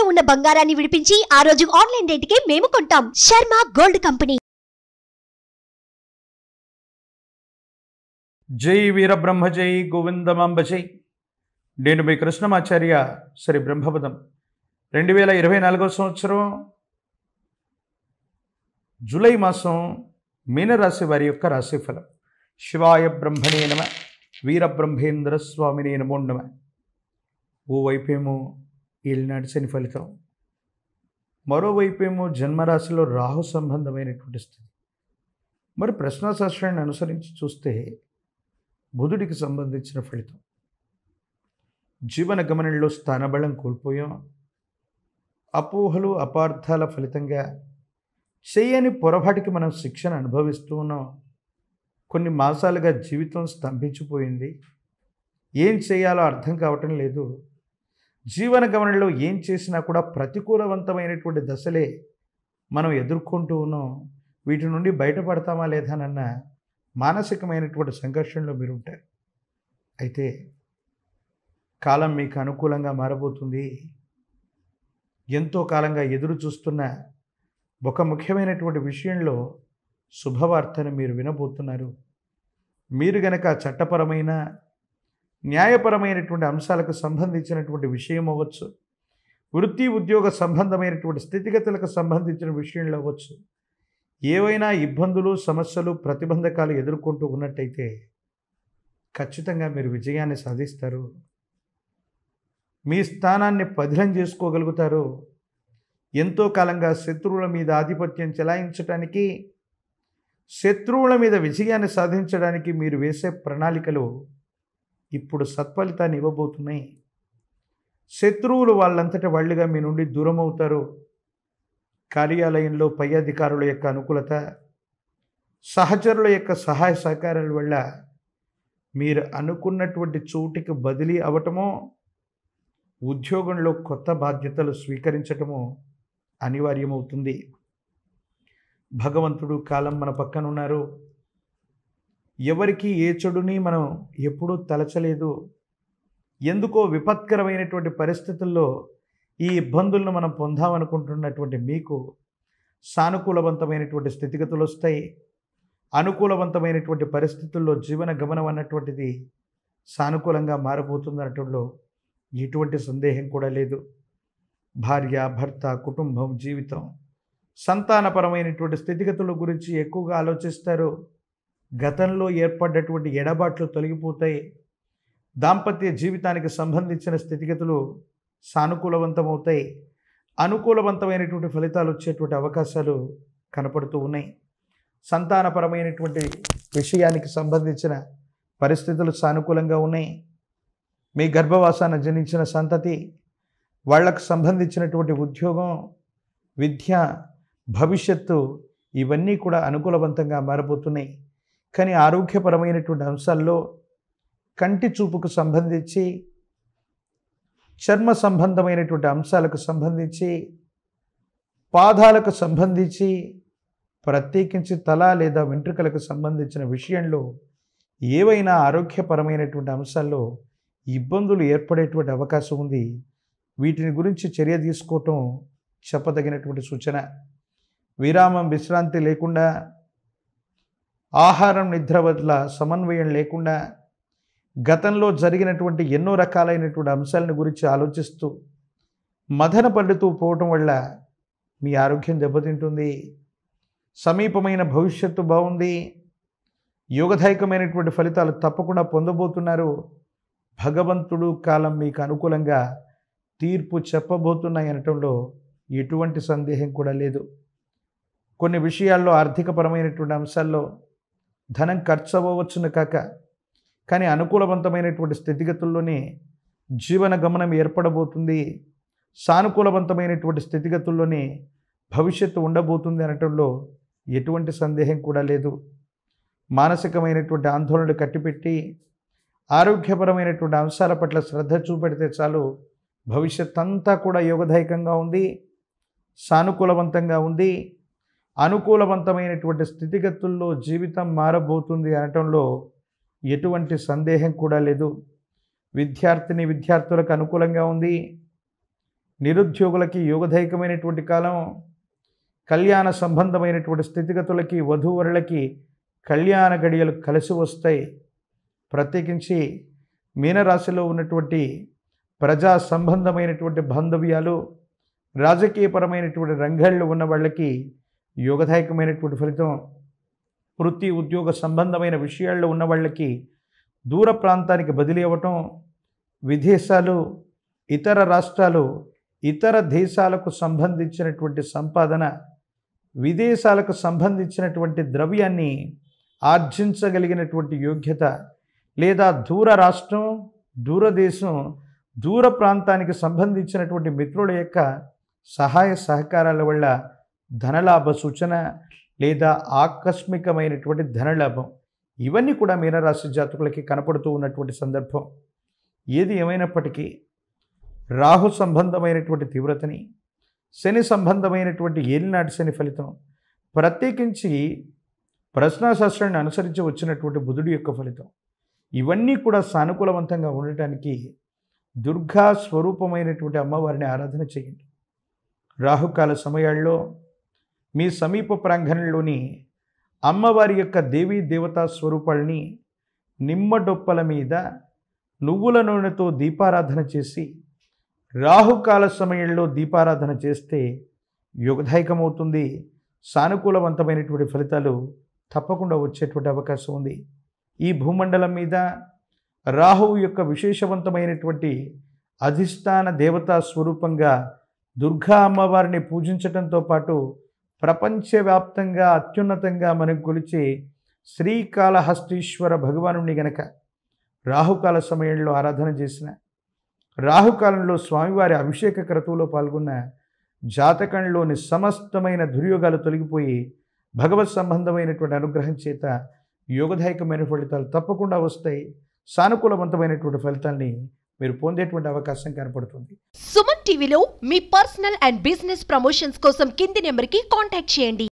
తాకట్టులో ఉన్న బంగారాన్ని విడిపించి ఆ రోజు ఆన్లైన్ రేటుకే మేము కొంటాం శర్మ గోల్డ్ కంపెనీ జై వీరబ్రహ్మ జై గోవిందమాంబ జై నేను మీ కృష్ణమాచార్య శ్రీ బ్రహ్మపదం రెండు వేల ఇరవై నాలుగో సంవత్సరం జూలై మాసం మీనరాశి వారి యొక్క రాశిఫలం శివాయ బ్రహ్మణే నమ వీరబ్రహ్మేంద్ర స్వామిని నమో నమ ఓ వైపేమో ఈనాటి శని ఫలితం మరోవైపు ఏమో జన్మరాశిలో రాహు సంబంధమైనటువంటి స్థితి మరి ప్రశ్నాశాస్త్రాన్ని అనుసరించి చూస్తే బుధుడికి సంబంధించిన ఫలితం జీవన గమనంలో స్థానబలం కోల్పోయాం అపోహలు అపార్థాల ఫలితంగా చేయని పొరపాటికి మనం శిక్షణ అనుభవిస్తూ ఉన్నాం కొన్ని మాసాలుగా జీవితం స్తంభించిపోయింది ఏం చేయాలో అర్థం కావటం లేదు జీవన గమనంలో ఏం చేసినా కూడా ప్రతికూలవంతమైనటువంటి దశలే మనం ఎదుర్కొంటూ ఉన్నాం వీటి నుండి బయటపడతామా లేదానన్న మానసికమైనటువంటి సంఘర్షణలో మీరు ఉంటారు అయితే కాలం మీకు అనుకూలంగా మారబోతుంది ఎంతో కాలంగా ఎదురు చూస్తున్న ఒక ముఖ్యమైనటువంటి విషయంలో శుభవార్తను మీరు వినబోతున్నారు మీరు గనక చట్టపరమైన న్యాయపరమైనటువంటి అంశాలకు సంబంధించినటువంటి విషయం అవ్వచ్చు వృత్తి ఉద్యోగ సంబంధమైనటువంటి స్థితిగతులకు సంబంధించిన విషయంలో అవ్వచ్చు ఏవైనా ఇబ్బందులు సమస్యలు ప్రతిబంధకాలు ఎదుర్కొంటూ ఉన్నట్టయితే ఖచ్చితంగా మీరు విజయాన్ని సాధిస్తారు మీ స్థానాన్ని పదిలం చేసుకోగలుగుతారు ఎంతో కాలంగా శత్రువుల మీద ఆధిపత్యం చెలాయించడానికి శత్రువుల మీద విజయాన్ని సాధించడానికి మీరు వేసే ప్రణాళికలు ఇప్పుడు సత్ఫలితాన్ని ఇవ్వబోతున్నాయి శత్రువులు వాళ్ళంతట వాళ్ళుగా మీ నుండి దూరం అవుతారు కార్యాలయంలో పై అధికారుల యొక్క అనుకూలత సహచరుల యొక్క సహాయ సహకారాల వల్ల మీరు అనుకున్నటువంటి చోటికి బదిలీ అవటమో ఉద్యోగంలో కొత్త బాధ్యతలు స్వీకరించటము అనివార్యమవుతుంది భగవంతుడు కాలం మన పక్కనున్నారు ఎవరికి ఏ చెడుని మనం ఎప్పుడూ తలచలేదు ఎందుకో విపత్కరమైనటువంటి పరిస్థితుల్లో ఈ ఇబ్బందులను మనం పొందామనుకుంటున్నటువంటి మీకు సానుకూలవంతమైనటువంటి స్థితిగతులు వస్తాయి అనుకూలవంతమైనటువంటి పరిస్థితుల్లో జీవన గమనం అన్నటువంటిది సానుకూలంగా మారబోతుంది ఎటువంటి సందేహం కూడా లేదు భార్య భర్త కుటుంబం జీవితం సంతానపరమైనటువంటి స్థితిగతుల గురించి ఎక్కువగా ఆలోచిస్తారు గతంలో ఏర్పడ్డటువంటి ఎడబాట్లు తొలగిపోతాయి దాంపత్య జీవితానికి సంబంధించిన స్థితిగతులు సానుకూలవంతమవుతాయి అనుకూలవంతమైనటువంటి ఫలితాలు వచ్చేటువంటి అవకాశాలు కనపడుతూ ఉన్నాయి సంతానపరమైనటువంటి విషయానికి సంబంధించిన పరిస్థితులు సానుకూలంగా ఉన్నాయి మీ గర్భవాసాన జనించిన సంతతి వాళ్లకు సంబంధించినటువంటి ఉద్యోగం విద్య భవిష్యత్తు ఇవన్నీ కూడా అనుకూలవంతంగా మారబోతున్నాయి కానీ ఆరోగ్యపరమైనటువంటి అంశాల్లో కంటి చూపుకు సంబంధించి చర్మ సంబంధమైనటువంటి అంశాలకు సంబంధించి పాదాలకు సంబంధించి ప్రత్యేకించి తల లేదా వెంట్రుకలకు సంబంధించిన విషయంలో ఏవైనా ఆరోగ్యపరమైనటువంటి అంశాల్లో ఇబ్బందులు ఏర్పడేటువంటి అవకాశం ఉంది వీటిని గురించి చర్య తీసుకోవటం చెప్పదగినటువంటి సూచన విరామం విశ్రాంతి లేకుండా ఆహారం నిద్ర వల్ల సమన్వయం లేకుండా గతంలో జరిగినటువంటి ఎన్నో రకాలైనటువంటి అంశాలను గురించి ఆలోచిస్తూ మదన పండుతూ పోవటం వల్ల మీ ఆరోగ్యం దెబ్బతింటుంది సమీపమైన భవిష్యత్తు బాగుంది యోగదాయకమైనటువంటి ఫలితాలు తప్పకుండా పొందబోతున్నారు భగవంతుడు కాలం మీకు అనుకూలంగా తీర్పు చెప్పబోతున్నాయి అనటంలో ఎటువంటి సందేహం కూడా లేదు కొన్ని విషయాల్లో ఆర్థికపరమైనటువంటి అంశాల్లో ధనం ఖర్చు అవ్వవచ్చును కాక కానీ అనుకూలవంతమైనటువంటి స్థితిగతుల్లోనే జీవన గమనం ఏర్పడబోతుంది సానుకూలవంతమైనటువంటి స్థితిగతుల్లోనే భవిష్యత్తు ఉండబోతుంది అనటంలో ఎటువంటి సందేహం కూడా లేదు మానసికమైనటువంటి ఆందోళనలు కట్టిపెట్టి ఆరోగ్యపరమైనటువంటి అంశాల పట్ల శ్రద్ధ చూపెడితే చాలు భవిష్యత్ అంతా కూడా యోగదాయకంగా ఉంది సానుకూలవంతంగా ఉంది అనుకూలవంతమైనటువంటి స్థితిగతుల్లో జీవితం మారబోతుంది అనటంలో ఎటువంటి సందేహం కూడా లేదు విద్యార్థిని విద్యార్థులకు అనుకూలంగా ఉంది నిరుద్యోగులకి యోగదాయకమైనటువంటి కాలం కళ్యాణ సంబంధమైనటువంటి స్థితిగతులకి వధూవరులకి కళ్యాణ గడియలు కలిసి వస్తాయి ప్రత్యేకించి మీనరాశిలో ఉన్నటువంటి ప్రజా సంబంధమైనటువంటి బాంధవ్యాలు రాజకీయపరమైనటువంటి రంగాళ్ళు ఉన్న వాళ్ళకి యోగదాయకమైనటువంటి ఫలితం వృత్తి ఉద్యోగ సంబంధమైన విషయాల్లో ఉన్న వాళ్ళకి దూర ప్రాంతానికి బదిలీ అవ్వటం విదేశాలు ఇతర రాష్ట్రాలు ఇతర దేశాలకు సంబంధించినటువంటి సంపాదన విదేశాలకు సంబంధించినటువంటి ద్రవ్యాన్ని ఆర్జించగలిగినటువంటి యోగ్యత లేదా దూర రాష్ట్రం దూరదేశం దూర ప్రాంతానికి సంబంధించినటువంటి మిత్రుల యొక్క సహాయ సహకారాల వల్ల ధనలాభ సూచన లేదా ఆకస్మికమైనటువంటి ధనలాభం ఇవన్నీ కూడా మీనరాశి జాతకులకి కనపడుతూ ఉన్నటువంటి సందర్భం ఏది ఏమైనప్పటికీ రాహు సంబంధమైనటువంటి తీవ్రతని శని సంబంధమైనటువంటి ఏలినాటి శని ఫలితం ప్రత్యేకించి ప్రశ్నాశాస్త్రాన్ని అనుసరించి వచ్చినటువంటి బుధుడి యొక్క ఫలితం ఇవన్నీ కూడా సానుకూలవంతంగా ఉండటానికి దుర్గా స్వరూపమైనటువంటి అమ్మవారిని ఆరాధన చేయండి రాహుకాల సమయాల్లో మీ సమీప ప్రాంగణంలోని అమ్మవారి యొక్క దేవీ దేవతా స్వరూపాల్ని నిమ్మడొప్పల మీద నువ్వుల నూనెతో దీపారాధన చేసి రాహుకాల సమయంలో దీపారాధన చేస్తే యుగదాయకమవుతుంది సానుకూలవంతమైనటువంటి ఫలితాలు తప్పకుండా వచ్చేటువంటి అవకాశం ఉంది ఈ భూమండలం మీద రాహువు యొక్క విశేషవంతమైనటువంటి అధిష్టాన దేవతా స్వరూపంగా దుర్గా అమ్మవారిని పూజించటంతో పాటు ప్రపంచవ్యాప్తంగా అత్యున్నతంగా మనకు కొలిచే శ్రీకాళహస్తీశ్వర భగవానుని గనక రాహుకాల సమయంలో ఆరాధన చేసిన రాహుకాలంలో స్వామివారి అభిషేక క్రతువులో పాల్గొన్న జాతకంలోని సమస్తమైన దుర్యోగాలు తొలగిపోయి భగవత్ సంబంధమైనటువంటి అనుగ్రహం చేత యోగదాయకమైన ఫలితాలు తప్పకుండా వస్తాయి సానుకూలవంతమైనటువంటి ఫలితాన్ని మీరు పొందేటువంటి అవకాశం కనపడుతుంది సుమన్ టీవీలో మీ పర్సనల్ అండ్ బిజినెస్ ప్రమోషన్స్ కోసం కింది నెంబర్కి కాంటాక్ట్ చేయండి